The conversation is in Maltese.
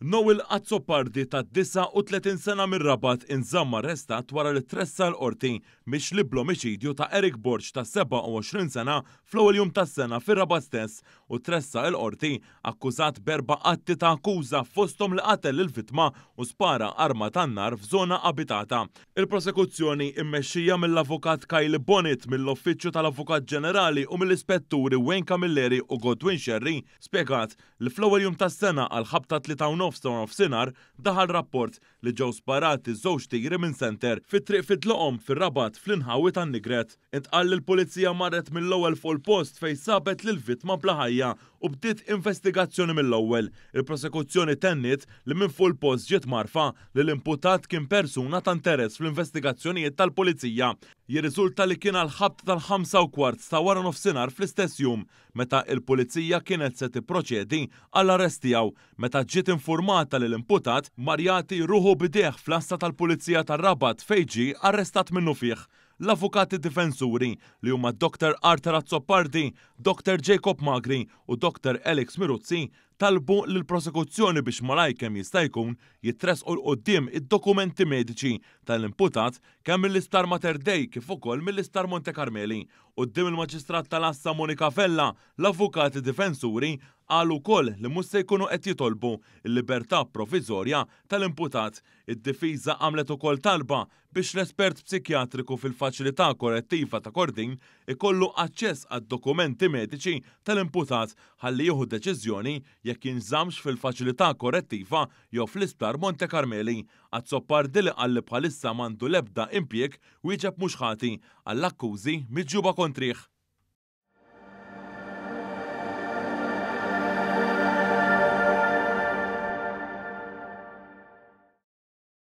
Nowil għazzo pardi ta' 39 sena mir rabat inżamma arrestat wara li tressa l-qorti miex liblo miċidju ta' Erik Borġ ta' 27 sena fl-ewwel jum ta' sena fir rabat stess u tressa l-qorti akkużat berba qatti ta' akkuża fostom li qatel il-vitma u spara arma ta' nar f'żona abitata. Il-prosekuzzjoni immexxija mill-avukat Kyle Bonnet mill offiċċju tal-Avukat Ġenerali u mill-Ispetturi Wayne Camilleri u Godwin Sherry spjegat li fl-ewwel jum tas-sena għal ħabta 3 nofs of sinar daħal rapport li ġew sparati żewġ tigri minn center fit-triq fitloqhom fir-rabat fl-inħawi tan-nigret. Intqal il-pulizija marret mill-ewwel fuq il-post fejn sabet lil vittma blaħajja u bdiet investigazzjoni mill-ewwel. Il-prosekuzzjoni tennit li minn fuq il-post ġiet marfa li l-imputat kien persuna ta' interess fl-investigazzjonijiet tal-pulizija jirriżulta li kien għal-ħabt tal-5 u kwart ta' wara nofsinhar fl-istess jum meta il-pulizija kienet se tipproċedi għall arrestijaw meta ġiet informata li l-imputat Marjati ruħu bideh fl-asta tal-pulizija tar-Rabat fejġi arrestat minnu fih l-avukati difensuri li huma Dr. Arthur Azzopardi, Dr. Jacob Magri u Dr. Alex Miruzzi talbu l prosekuzzjoni biex malaj jistajkun jista' jkun l qoddim id-dokumenti mediċi tal-imputat kemm mill-istar Mater Dei kif ukoll mill-istar Monte Carmeli. Qoddim il-Maġistrat tal-Assa Monika Fella, l-Avukati Difensuri għalu ukoll li mhux se jkunu qed jitolbu l-libertà provizorja tal-imputat. Id-difiża għamlet ukoll talba biex l-espert psikjatriku fil-faċilità korrettiva ta' Kordin ikollu aċċess għad dokumenti mediċi tal-imputat ħalli jieħu deċiżjoni jekk jinżamx fil-faċilità korrettiva jew fl-isptar Monte Carmeli. Għad dili għalli bħalissa mandu lebda impjek wieġeb mhux ħati għall-akkużi miġġuba kontriħ.